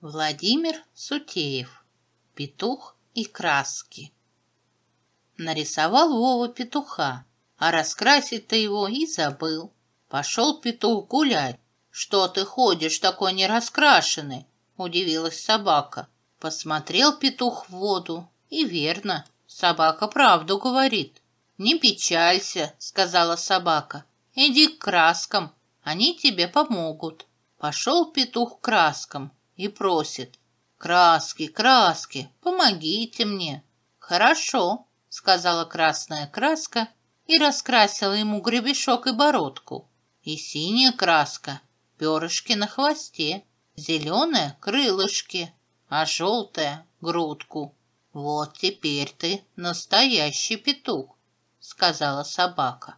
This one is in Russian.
Владимир Сутеев. Петух и краски. Нарисовал Вова петуха, а раскрасить-то его и забыл. Пошел петух гулять. «Что ты ходишь такой нераскрашенный?» – удивилась собака. Посмотрел петух в воду. И верно, собака правду говорит. «Не печалься», – сказала собака. «Иди к краскам, они тебе помогут». Пошел петух к краскам – и просит. «Краски, краски, помогите мне!» «Хорошо», — сказала красная краска и раскрасила ему гребешок и бородку. И синяя краска, перышки на хвосте, зеленая — крылышки, а желтая — грудку. «Вот теперь ты настоящий петух», — сказала собака.